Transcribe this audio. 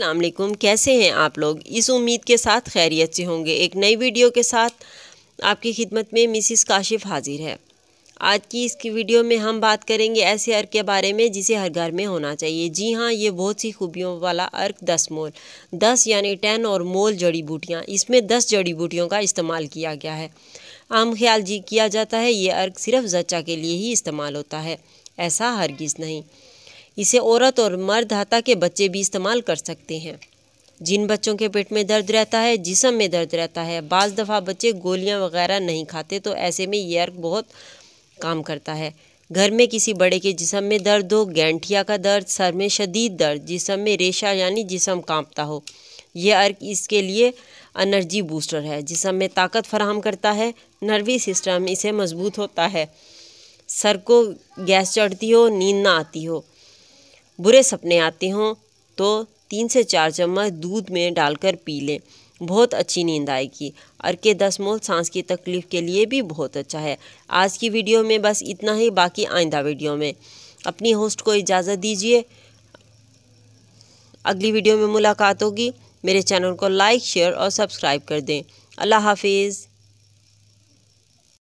असलम कैसे हैं आप लोग इस उम्मीद के साथ खैरियत से होंगे एक नई वीडियो के साथ आपकी खिदमत में मिसिस काशिफ हाजिर है आज की इस वीडियो में हम बात करेंगे ऐसे अर्क के बारे में जिसे हर घर में होना चाहिए जी हाँ ये बहुत सी खूबियों वाला अर्क दस मोल दस यानी टेन और मोल जड़ी बूटियाँ इसमें दस जड़ी बूटियों का इस्तेमाल किया गया है आम ख्याल जी किया जाता है ये अर्क सिर्फ जच्चा के लिए ही इस्तेमाल होता है ऐसा हरगिज़ नहीं इसे औरत और मर्द हाथा के बच्चे भी इस्तेमाल कर सकते हैं जिन बच्चों के पेट में दर्द रहता है जिसम में दर्द रहता है बज़ दफ़ा बच्चे गोलियां वगैरह नहीं खाते तो ऐसे में ये अर्क बहुत काम करता है घर में किसी बड़े के जिसम में दर्द हो गेंठिया का दर्द सर में शदीद दर्द जिसम में रेशा यानी जिसम कांपता हो यह अर्क इसके लिए एनर्जी बूस्टर है जिसम में ताकत फराहम करता है नर्वी सिस्टम इसे मजबूत होता है सर को गैस चढ़ती हो नींद ना आती हो बुरे सपने आते हों तो तीन से चार चम्मच दूध में डालकर पी लें बहुत अच्छी नींद आएगी और के दस मोल सांस की तकलीफ़ के लिए भी बहुत अच्छा है आज की वीडियो में बस इतना ही बाकी आइंदा वीडियो में अपनी होस्ट को इजाज़त दीजिए अगली वीडियो में मुलाकात होगी मेरे चैनल को लाइक शेयर और सब्सक्राइब कर दें अल्लाह हाफिज़